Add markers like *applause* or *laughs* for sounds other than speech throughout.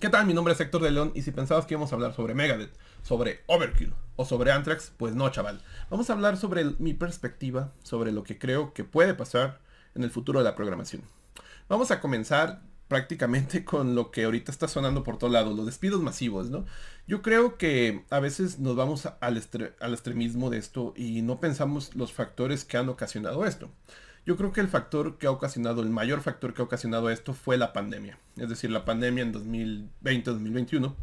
¿Qué tal? Mi nombre es Héctor de León y si pensabas que íbamos a hablar sobre Megadeth, sobre Overkill o sobre Anthrax, pues no, chaval. Vamos a hablar sobre mi perspectiva, sobre lo que creo que puede pasar en el futuro de la programación. Vamos a comenzar prácticamente *laughs* con lo que ahorita está sonando por todos lados, los despidos masivos, ¿no? Yo creo que a veces nos vamos al extremismo de esto y no pensamos los factores que han ocasionado esto. Yo creo que el factor que ha ocasionado, el mayor factor que ha ocasionado esto fue la pandemia. Es decir, la pandemia en 2020-2021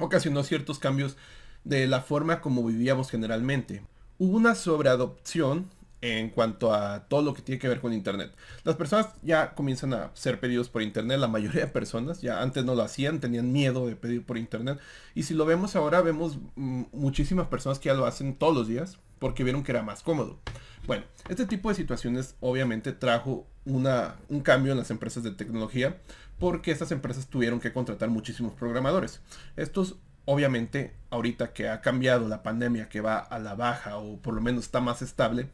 ocasionó ciertos cambios de la forma como vivíamos generalmente. Hubo una sobreadopción en cuanto a todo lo que tiene que ver con Internet. Las personas ya comienzan a ser pedidos por Internet, la mayoría de personas ya antes no lo hacían, tenían miedo de pedir por Internet. Y si lo vemos ahora, vemos mm, muchísimas personas que ya lo hacen todos los días porque vieron que era más cómodo. Bueno, este tipo de situaciones obviamente trajo un cambio en las empresas de tecnología porque estas empresas tuvieron que contratar muchísimos programadores. Estos obviamente ahorita que ha cambiado la pandemia que va a la baja o por lo menos está más estable,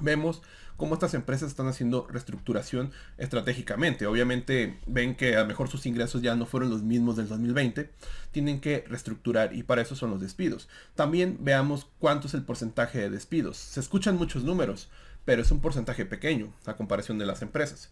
vemos cómo estas empresas están haciendo reestructuración estratégicamente. Obviamente ven que a lo mejor sus ingresos ya no fueron los mismos del 2020, tienen que reestructurar y para eso son los despidos. También veamos cuánto es el porcentaje de despidos. Se escuchan muchos números, pero es un porcentaje pequeño a comparación de las empresas.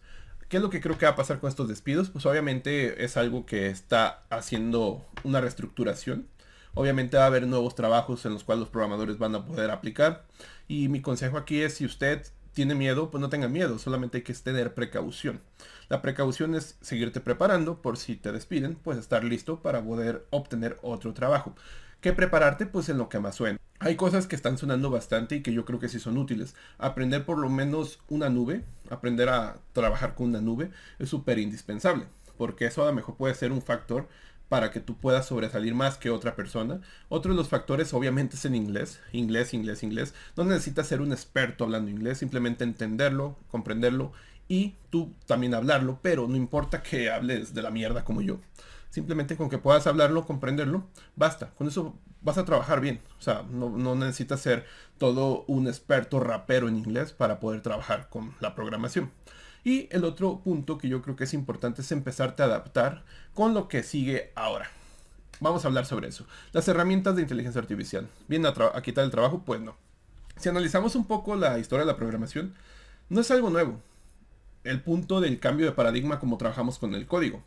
¿Qué es lo que creo que va a pasar con estos despidos? Pues obviamente es algo que está haciendo una reestructuración Obviamente va a haber nuevos trabajos en los cuales los programadores van a poder aplicar. Y mi consejo aquí es si usted tiene miedo, pues no tenga miedo, solamente hay que tener precaución. La precaución es seguirte preparando por si te despiden, pues estar listo para poder obtener otro trabajo. ¿Qué prepararte? Pues en lo que más suena. Hay cosas que están sonando bastante y que yo creo que sí son útiles. Aprender por lo menos una nube, aprender a trabajar con una nube es súper indispensable, porque eso a lo mejor puede ser un factor para que tú puedas sobresalir más que otra persona. Otro de los factores obviamente es en inglés, inglés, inglés, inglés. No necesitas ser un experto hablando inglés, simplemente entenderlo, comprenderlo y tú también hablarlo, pero no importa que hables de la mierda como yo. Simplemente con que puedas hablarlo, comprenderlo, basta. Con eso vas a trabajar bien. O sea, no, no necesitas ser todo un experto rapero en inglés para poder trabajar con la programación. Y el otro punto que yo creo que es importante es empezarte a adaptar con lo que sigue ahora. Vamos a hablar sobre eso. Las herramientas de inteligencia artificial. ¿Viene a quitar el trabajo? Pues no. Si analizamos un poco la historia de la programación, no es algo nuevo. El punto del cambio de paradigma como trabajamos con el código.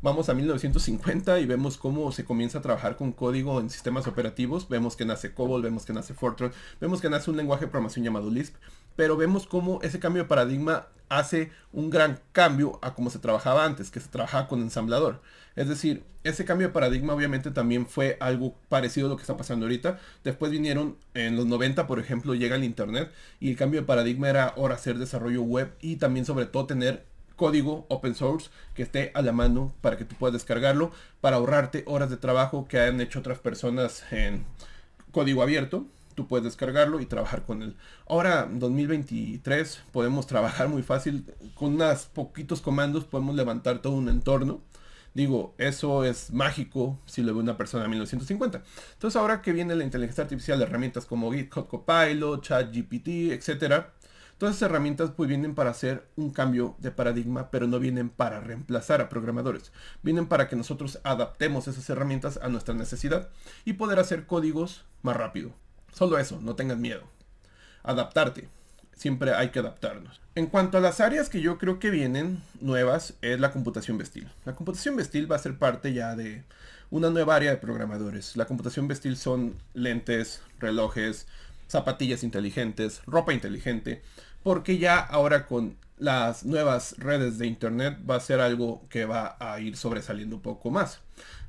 Vamos a 1950 y vemos cómo se comienza a trabajar con código en sistemas operativos. Vemos que nace COBOL, vemos que nace Fortran, vemos que nace un lenguaje de programación llamado Lisp. Pero vemos cómo ese cambio de paradigma hace un gran cambio a cómo se trabajaba antes, que se trabajaba con ensamblador. Es decir, ese cambio de paradigma obviamente también fue algo parecido a lo que está pasando ahorita. Después vinieron, en los 90 por ejemplo, llega el Internet y el cambio de paradigma era ahora hacer desarrollo web y también sobre todo tener código open source que esté a la mano para que tú puedas descargarlo, para ahorrarte horas de trabajo que han hecho otras personas en código abierto. Tú puedes descargarlo y trabajar con él. Ahora, 2023, podemos trabajar muy fácil. Con unos poquitos comandos podemos levantar todo un entorno. Digo, eso es mágico si lo ve una persona en 1950. Entonces ahora que viene la inteligencia artificial, herramientas como GitHub Copilot, GPT, etcétera, Todas esas herramientas pues vienen para hacer un cambio de paradigma, pero no vienen para reemplazar a programadores. Vienen para que nosotros adaptemos esas herramientas a nuestra necesidad y poder hacer códigos más rápido. Solo eso, no tengas miedo. Adaptarte. Siempre hay que adaptarnos. En cuanto a las áreas que yo creo que vienen nuevas, es la computación vestil. La computación vestil va a ser parte ya de una nueva área de programadores. La computación vestil son lentes, relojes, zapatillas inteligentes, ropa inteligente porque ya ahora con las nuevas redes de Internet va a ser algo que va a ir sobresaliendo un poco más.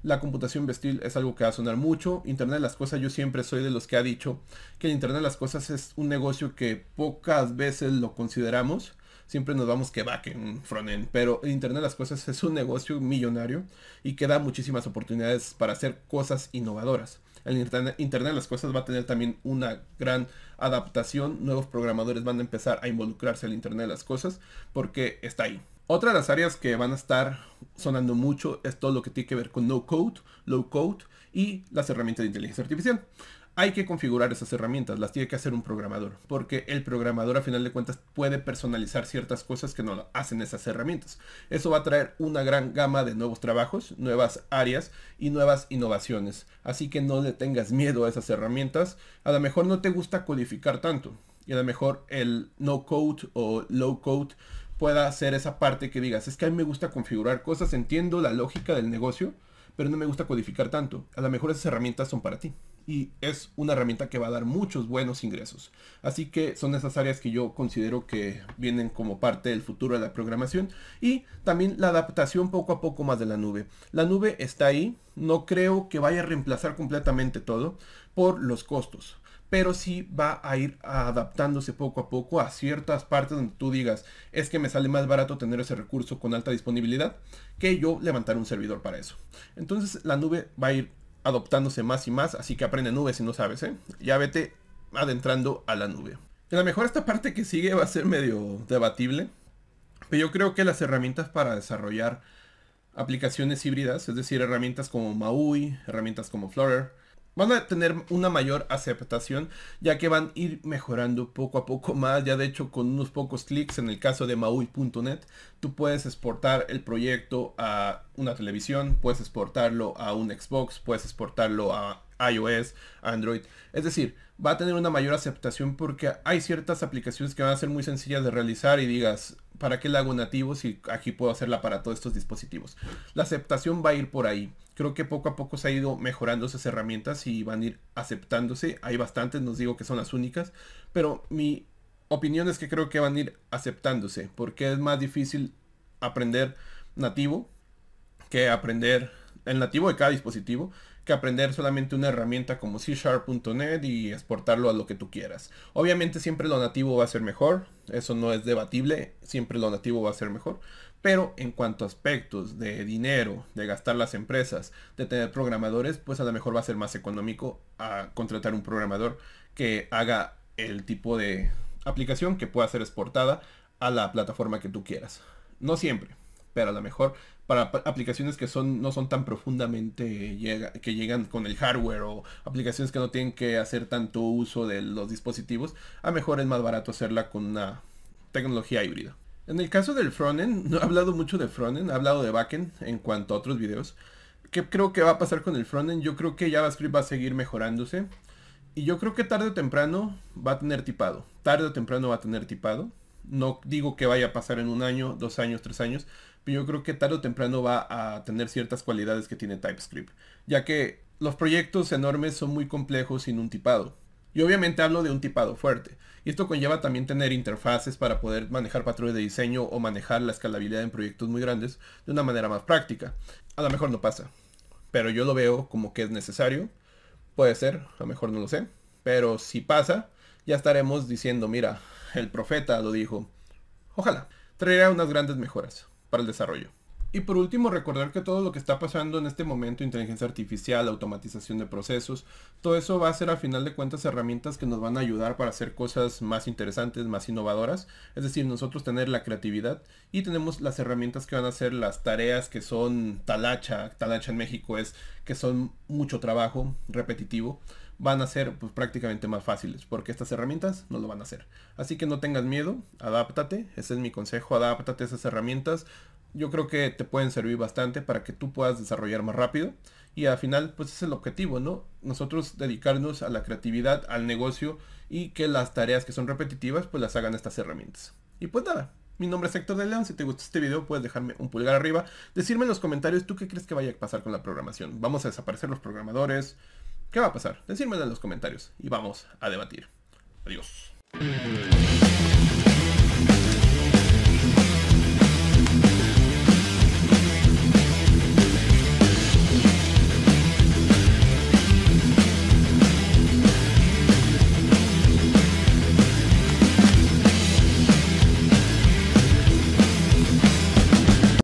La computación vestil es algo que va a sonar mucho. Internet de las cosas, yo siempre soy de los que ha dicho que el Internet de las cosas es un negocio que pocas veces lo consideramos. Siempre nos vamos que back en frontend, pero el Internet de las cosas es un negocio millonario y que da muchísimas oportunidades para hacer cosas innovadoras el Internet, de las Cosas va a tener también una gran adaptación. Nuevos programadores van a empezar a involucrarse al Internet de las Cosas porque está ahí. Otra de las áreas que van a estar sonando mucho es todo lo que tiene que ver con no code, low code y las herramientas de inteligencia artificial hay que configurar esas herramientas, las tiene que hacer un programador, porque el programador a final de cuentas puede personalizar ciertas cosas que no lo hacen esas herramientas. Eso va a traer una gran gama de nuevos trabajos, nuevas áreas y nuevas innovaciones. Así que no le tengas miedo a esas herramientas. A lo mejor no te gusta codificar tanto y a lo mejor el no code o low code pueda ser esa parte que digas, es que a mí me gusta configurar cosas, entiendo la lógica del negocio, pero no me gusta codificar tanto. A lo mejor esas herramientas son para ti y es una herramienta que va a dar muchos buenos ingresos. Así que son esas áreas que yo considero que vienen como parte del futuro de la programación y también la adaptación poco a poco más de la nube. La nube está ahí, no creo que vaya a reemplazar completamente todo por los costos pero sí va a ir adaptándose poco a poco a ciertas partes donde tú digas, es que me sale más barato tener ese recurso con alta disponibilidad que yo levantar un servidor para eso. Entonces la nube va a ir adoptándose más y más, así que aprende nube si no sabes, ¿eh? Ya vete adentrando a la nube. A lo mejor esta parte que sigue va a ser medio debatible, pero yo creo que las herramientas para desarrollar aplicaciones híbridas, es decir, herramientas como MAUI, herramientas como Flutter, van a tener una mayor aceptación, ya que van a ir mejorando poco a poco más. Ya de hecho, con unos pocos clics, en el caso de maui.net, tú puedes exportar el proyecto a una televisión, puedes exportarlo a un Xbox, puedes exportarlo a iOS, Android. Es decir, va a tener una mayor aceptación porque hay ciertas aplicaciones que van a ser muy sencillas de realizar y digas, ¿Para qué la hago nativo si aquí puedo hacerla para todos estos dispositivos? La aceptación va a ir por ahí. Creo que poco a poco se ha ido mejorando esas herramientas y van a ir aceptándose. Hay bastantes, nos digo que son las únicas, pero mi opinión es que creo que van a ir aceptándose porque es más difícil aprender nativo que aprender el nativo de cada dispositivo que aprender solamente una herramienta como C net y exportarlo a lo que tú quieras. Obviamente siempre lo nativo va a ser mejor, eso no es debatible, siempre lo nativo va a ser mejor. Pero en cuanto a aspectos de dinero, de gastar las empresas, de tener programadores, pues a lo mejor va a ser más económico a ah, contratar un programador que haga el tipo de aplicación que pueda ser exportada a la plataforma que tú quieras. No siempre, pero a lo mejor para aplicaciones que son, no son tan profundamente que llegan con el hardware o aplicaciones que no tienen que hacer tanto uso de los dispositivos, a mejor es más barato hacerla con una tecnología híbrida. En el caso del frontend, no he hablado mucho de frontend, he hablado de backend en cuanto a otros videos. ¿Qué creo que va a pasar con el frontend? Yo creo que JavaScript va a seguir mejorándose. Y yo creo que tarde o temprano va a tener tipado. Tarde o temprano va a tener tipado. No digo que vaya a pasar en un año, dos años, tres años, pero yo creo que tarde o temprano va a tener ciertas cualidades que tiene TypeScript, ya que los proyectos enormes son muy complejos sin un tipado. Y obviamente hablo de un tipado fuerte. Y esto conlleva también tener interfaces para poder manejar patrones de diseño o manejar la escalabilidad en proyectos muy grandes de una manera más práctica. A lo mejor no pasa, pero yo lo veo como que es necesario. Puede ser, a lo mejor no lo sé, pero si pasa, ya estaremos diciendo, mira, el profeta lo dijo, ojalá, traerá unas grandes mejoras para el desarrollo. Y por último, recordar que todo lo que está pasando en este momento, inteligencia artificial, automatización de procesos, todo eso va a ser a final de cuentas herramientas que nos van a ayudar para hacer cosas más interesantes, más innovadoras. Es decir, nosotros tener la creatividad y tenemos las herramientas que van a hacer las tareas que son talacha, talacha en México es que son mucho trabajo repetitivo van a ser pues, prácticamente más fáciles, porque estas herramientas no lo van a hacer. Así que no tengas miedo, adáptate, ese es mi consejo, adáptate a esas herramientas. Yo creo que te pueden servir bastante para que tú puedas desarrollar más rápido. Y al final, pues es el objetivo, ¿no? Nosotros dedicarnos a la creatividad, al negocio y que las tareas que son repetitivas, pues las hagan estas herramientas. Y pues nada, mi nombre es Héctor de León. Si te gustó este video, puedes dejarme un pulgar arriba. Decirme en los comentarios tú qué crees que vaya a pasar con la programación. ¿Vamos a desaparecer los programadores? ¿Qué va a pasar? Decírmelo en los comentarios y vamos a debatir. Adiós.